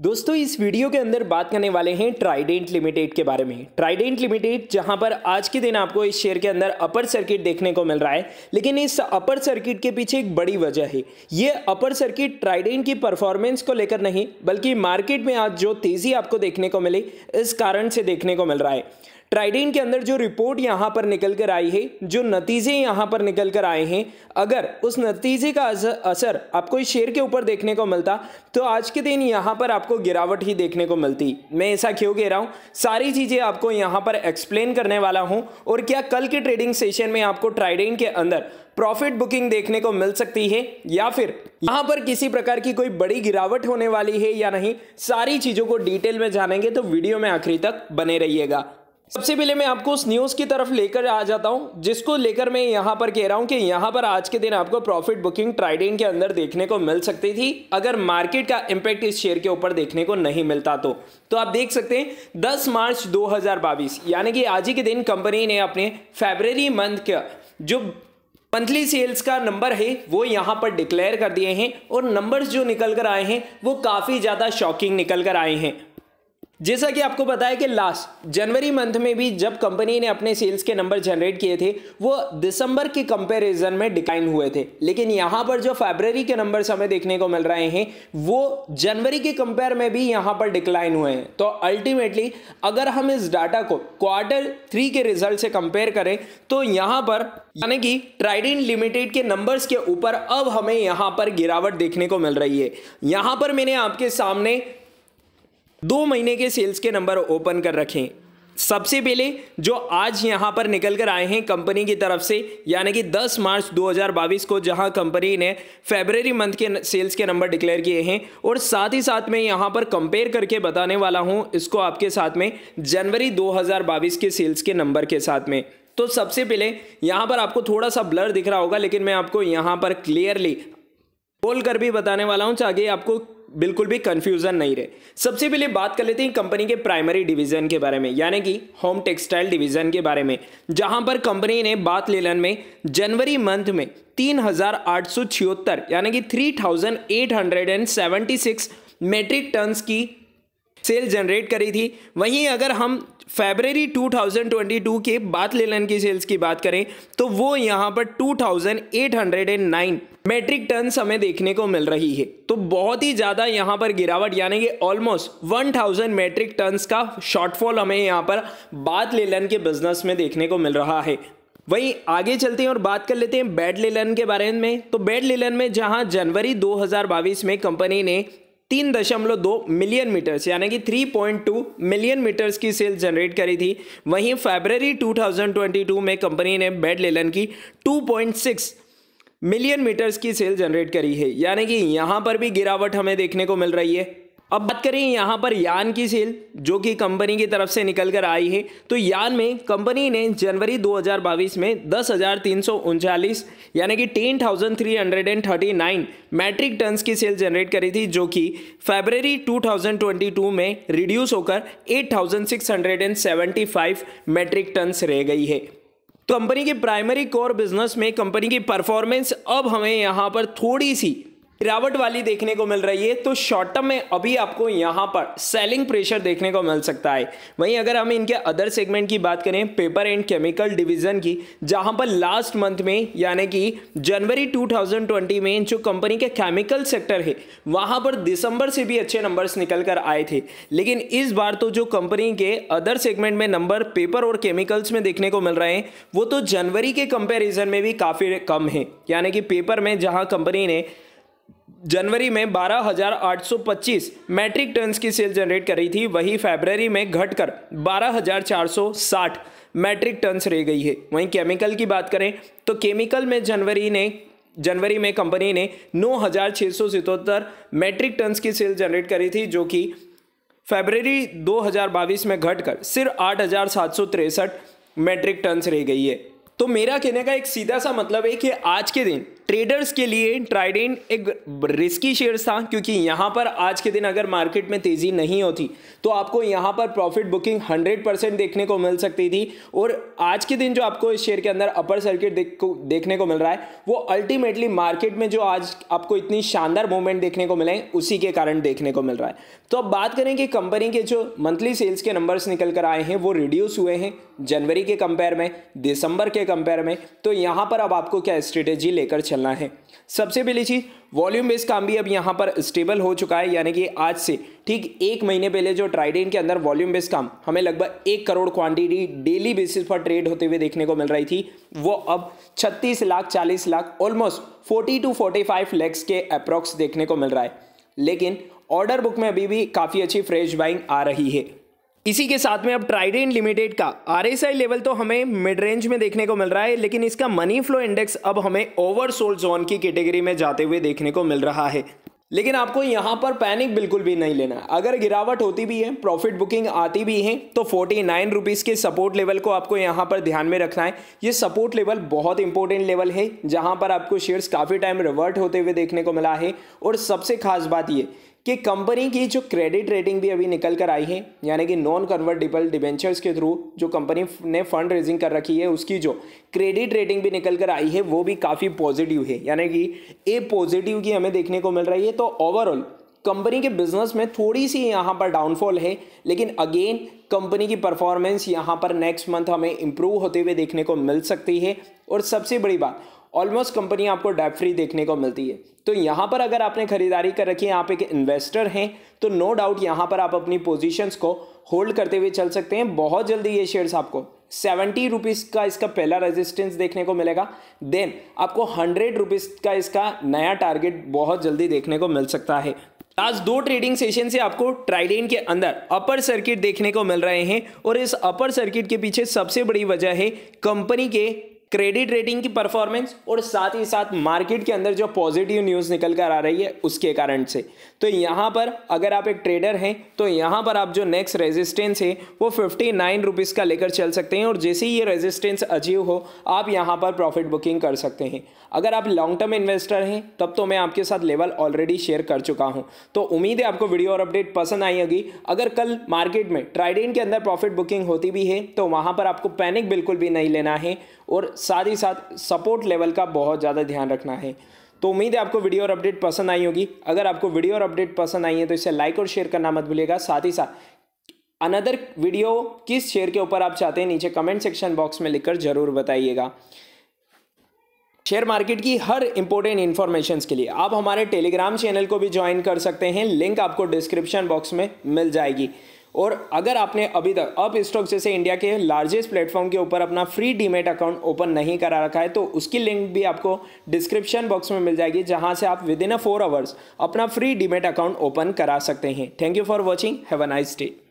दोस्तों इस वीडियो के अंदर बात करने वाले हैं ट्राइडेंट लिमिटेड के बारे में ट्राइडेंट लिमिटेड जहां पर आज के दिन आपको इस शेयर के अंदर अपर सर्किट देखने को मिल रहा है लेकिन इस अपर सर्किट के पीछे एक बड़ी वजह है ये अपर सर्किट ट्राइडेंट की परफॉर्मेंस को लेकर नहीं बल्कि मार्केट में आज जो तेज़ी आपको देखने को मिली इस कारण से देखने को मिल रहा है ट्राइडेन के अंदर जो रिपोर्ट यहाँ पर निकल कर आई है जो नतीजे यहाँ पर निकल कर आए हैं अगर उस नतीजे का असर आपको इस शेयर के ऊपर देखने को मिलता तो आज के दिन यहाँ पर आपको गिरावट ही देखने को मिलती मैं ऐसा क्यों कह रहा हूँ सारी चीज़ें आपको यहाँ पर एक्सप्लेन करने वाला हूँ और क्या कल के ट्रेडिंग सेशन में आपको ट्राइडेन के अंदर प्रॉफिट बुकिंग देखने को मिल सकती है या फिर यहाँ पर किसी प्रकार की कोई बड़ी गिरावट होने वाली है या नहीं सारी चीज़ों को डिटेल में जानेंगे तो वीडियो में आखिरी तक बने रहिएगा सबसे पहले मैं आपको उस न्यूज़ की तरफ लेकर आ जाता हूं जिसको लेकर मैं यहां पर कह रहा हूं कि यहां पर आज के दिन आपको प्रॉफिट बुकिंग ट्राइडेंट के अंदर देखने को मिल सकती थी अगर मार्केट का इम्पैक्ट इस शेयर के ऊपर देखने को नहीं मिलता तो तो आप देख सकते हैं 10 मार्च 2022 यानी कि आज ही के दिन कंपनी ने अपने फेबररी मंथ का जो मंथली सेल्स का नंबर है वो यहाँ पर डिक्लेयर कर दिए हैं और नंबर्स जो निकल कर आए हैं वो काफ़ी ज़्यादा शॉकिंग निकल कर आए हैं जैसा कि आपको पता है कि लास्ट जनवरी मंथ में भी जब कंपनी ने अपने सेल्स के नंबर जनरेट किए थे वो दिसंबर के कंपैरिजन में डिक्लाइन हुए थे लेकिन यहाँ पर जो फरवरी के नंबर हमें देखने को मिल रहे हैं वो जनवरी के कंपेयर में भी यहाँ पर डिक्लाइन हुए हैं तो अल्टीमेटली अगर हम इस डाटा को क्वार्टर थ्री के रिजल्ट से कंपेयर करें तो यहाँ पर यानी कि ट्राइडेंट लिमिटेड के नंबर्स के ऊपर अब हमें यहाँ पर गिरावट देखने को मिल रही है यहाँ पर मैंने आपके सामने दो महीने के सेल्स के नंबर ओपन कर रखें सबसे पहले जो आज यहाँ पर निकल कर आए हैं कंपनी की तरफ से यानी कि 10 मार्च 2022 को जहाँ कंपनी ने फेबररी मंथ के सेल्स के नंबर डिक्लेयर किए हैं और साथ ही साथ मैं यहाँ पर कंपेयर करके बताने वाला हूँ इसको आपके साथ में जनवरी 2022 के सेल्स के नंबर के साथ में तो सबसे पहले यहाँ पर आपको थोड़ा सा ब्लर दिख रहा होगा लेकिन मैं आपको यहाँ पर क्लियरली बोल कर भी बताने वाला हूँ चाहे आपको बिल्कुल भी कंफ्यूजन नहीं रहे सबसे पहले बात कर लेते हैं कंपनी के प्राइमरी डिवीजन के बारे में यानी कि होम टेक्सटाइल डिवीजन के बारे में जहां पर कंपनी ने बात लेलन में जनवरी मंथ में तीन हजार आठ सौ छिहत्तर यानी कि three thousand eight hundred and seventy six metric tons की सेल जनरेट करी थी वहीं अगर हम फेबररी 2022 के बात लेलन की सेल्स की बात करें तो वो यहाँ पर 2809 मेट्रिक टन हमें देखने को मिल रही है तो बहुत ही ज़्यादा यहाँ पर गिरावट यानी कि ऑलमोस्ट 1000 मेट्रिक टन्स का शॉर्टफॉल हमें यहाँ पर बात लेलन के बिजनेस में देखने को मिल रहा है वहीं आगे चलते हैं और बात कर लेते हैं बैड लेलन के बारे में तो बैड लेलन में जहां जनवरी 2022 में कंपनी ने तीन दशमलव दो मिलियन मीटर्स यानी कि 3.2 मिलियन मीटर्स की सेल जनरेट करी थी वहीं फेबररी 2022 में कंपनी ने बेड लेलन की 2.6 मिलियन मीटर्स की सेल जनरेट करी है यानी कि यहाँ पर भी गिरावट हमें देखने को मिल रही है अब बात करें यहाँ पर यान की सेल जो कि कंपनी की तरफ से निकल कर आई है तो यान में कंपनी ने जनवरी 2022 में दस यानी कि 10,339 मैट्रिक टन्स की सेल जनरेट करी थी जो कि फरवरी 2022 में रिड्यूस होकर 8,675 मैट्रिक टन्स रह गई है तो कंपनी के प्राइमरी कोर बिजनेस में कंपनी की परफॉर्मेंस अब हमें यहाँ पर थोड़ी सी गिरावट वाली देखने को मिल रही है तो शॉर्ट टर्म में अभी आपको यहाँ पर सेलिंग प्रेशर देखने को मिल सकता है वहीं अगर हम इनके अदर सेगमेंट की बात करें पेपर एंड केमिकल डिवीजन की जहाँ पर लास्ट मंथ में यानी कि जनवरी 2020 में जो कंपनी के केमिकल सेक्टर है वहाँ पर दिसंबर से भी अच्छे नंबर्स निकल कर आए थे लेकिन इस बार तो जो कंपनी के अदर सेगमेंट में नंबर पेपर और केमिकल्स में देखने को मिल रहे हैं वो तो जनवरी के कंपेरिजन में भी काफ़ी कम है यानी कि पेपर में जहाँ कंपनी ने जनवरी में 12,825 मैट्रिक टन्स की सेल जनरेट कर रही थी वही फेबररी में घटकर 12,460 मैट्रिक टन्स रह गई है वहीं केमिकल की बात करें तो केमिकल में जनवरी ने जनवरी में कंपनी ने नौ मैट्रिक टन्स की सेल जनरेट करी थी जो कि फरवरी 2022 में घटकर सिर्फ आठ मैट्रिक टन्स रह गई है तो मेरा कहने का एक सीधा सा मतलब है कि आज के दिन ट्रेडर्स के लिए ट्राइडेंट एक रिस्की शेयर्स था क्योंकि यहाँ पर आज के दिन अगर मार्केट में तेज़ी नहीं होती तो आपको यहाँ पर प्रॉफिट बुकिंग 100 परसेंट देखने को मिल सकती थी और आज के दिन जो आपको इस शेयर के अंदर अपर सर्किट देख को देखने को मिल रहा है वो अल्टीमेटली मार्केट में जो आज आपको इतनी शानदार मूवमेंट देखने को मिले उसी के कारण देखने को मिल रहा है तो अब बात करें कि कंपनी के जो मंथली सेल्स के नंबर्स निकल कर आए हैं वो रिड्यूस हुए हैं जनवरी के कंपेयर में दिसंबर के कंपेयर में तो यहाँ पर अब आपको क्या स्ट्रेटेजी लेकर चलना है सबसे पहली चीज़ वॉल्यूम बेस काम भी अब यहाँ पर स्टेबल हो चुका है यानी कि आज से ठीक एक महीने पहले जो ट्राइडेंट के अंदर वॉल्यूम बेस काम हमें लगभग एक करोड़ क्वांटिटी डेली बेसिस पर ट्रेड होते हुए देखने को मिल रही थी वो अब छत्तीस लाख चालीस lakh almost forty two forty five lakhs के अप्रोक्स देखने को मिल रहा है लेकिन ऑर्डर बुक में अभी भी काफ़ी अच्छी फ्रेश बाइंग आ रही है इसी के साथ में अब ट्राइडेंट लिमिटेड का आर लेवल तो हमें मिड रेंज में देखने को मिल रहा है लेकिन इसका मनी फ्लो इंडेक्स अब हमें ओवरसोल्ड जोन की कैटेगरी में जाते हुए देखने को मिल रहा है लेकिन आपको यहाँ पर पैनिक बिल्कुल भी नहीं लेना अगर गिरावट होती भी है प्रॉफिट बुकिंग आती भी है तो फोर्टी नाइन रुपीज़ के सपोर्ट लेवल को आपको यहाँ पर ध्यान में रखना है ये सपोर्ट लेवल बहुत इंपॉर्टेंट लेवल है जहाँ पर आपको शेयर्स काफ़ी टाइम रिवर्ट होते हुए देखने को मिला है और सबसे खास बात ये कि कंपनी की जो क्रेडिट रेटिंग भी अभी निकल कर आई है यानी कि नॉन कन्वर्टेबल डिबेंचर्स के थ्रू जो कंपनी ने फंड रेजिंग कर रखी है उसकी जो क्रेडिट रेटिंग भी निकल कर आई है वो भी काफ़ी पॉजिटिव है यानी कि ए पॉजिटिव की हमें देखने को मिल रही है तो ओवरऑल कंपनी के बिजनेस में थोड़ी सी यहाँ पर डाउनफॉल है लेकिन अगेन कंपनी की परफॉर्मेंस यहाँ पर नेक्स्ट मंथ हमें इम्प्रूव होते हुए देखने को मिल सकती है और सबसे बड़ी बात ऑलमोस्ट कंपनी आपको डेप फ्री देखने को मिलती है तो यहाँ पर अगर आपने खरीदारी कर रखी है आप एक इन्वेस्टर हैं तो नो डाउट यहाँ पर आप अपनी पोजिशंस को होल्ड करते हुए चल सकते हैं बहुत जल्दी ये शेयर्स आपको सेवेंटी रुपीज़ का इसका पहला रेजिस्टेंस देखने को मिलेगा देन आपको हंड्रेड रुपीज़ का इसका नया टारगेट बहुत जल्दी देखने को मिल सकता है लास्ट दो ट्रेडिंग सेशन से आपको ट्राइडेन के अंदर अपर सर्किट देखने को मिल रहे हैं और इस अपर सर्किट के पीछे सबसे बड़ी वजह है कंपनी के क्रेडिट रेटिंग की परफॉर्मेंस और साथ ही साथ मार्केट के अंदर जो पॉजिटिव न्यूज़ निकल कर आ रही है उसके कारण से तो यहाँ पर अगर आप एक ट्रेडर हैं तो यहाँ पर आप जो नेक्स्ट रेजिस्टेंस है वो फिफ्टी नाइन रुपीज़ का लेकर चल सकते हैं और जैसे ही ये रेजिस्टेंस अचीव हो आप यहाँ पर प्रॉफिट बुकिंग कर सकते हैं अगर आप लॉन्ग टर्म इन्वेस्टर हैं तब तो मैं आपके साथ लेवल ऑलरेडी शेयर कर चुका हूँ तो उम्मीद है आपको वीडियो और अपडेट पसंद आई होगी अगर कल मार्केट में ट्राइडेंट के अंदर प्रॉफिट बुकिंग होती भी है तो वहाँ पर आपको पैनिक बिल्कुल भी नहीं लेना है और साथ ही साथ सपोर्ट लेवल का बहुत ज़्यादा ध्यान रखना है तो उम्मीद है आपको वीडियो और अपडेट पसंद आई होगी अगर आपको वीडियो और अपडेट पसंद आई है तो इसे लाइक और शेयर करना मत भूलिएगा साथ ही साथ अनदर वीडियो किस शेयर के ऊपर आप चाहते हैं नीचे कमेंट सेक्शन बॉक्स में लिखकर जरूर बताइएगा शेयर मार्केट की हर इंपॉर्टेंट इन्फॉर्मेशन के लिए आप हमारे टेलीग्राम चैनल को भी ज्वाइन कर सकते हैं लिंक आपको डिस्क्रिप्शन बॉक्स में मिल जाएगी और अगर आपने अभी तक अप स्टॉक जैसे इंडिया के लार्जेस्ट प्लेटफॉर्म के ऊपर अपना फ्री डीमेट अकाउंट ओपन नहीं करा रखा है तो उसकी लिंक भी आपको डिस्क्रिप्शन बॉक्स में मिल जाएगी जहां से आप within a four hours अपना फ्री डीमेट अकाउंट ओपन करा सकते हैं thank you for watching have a nice day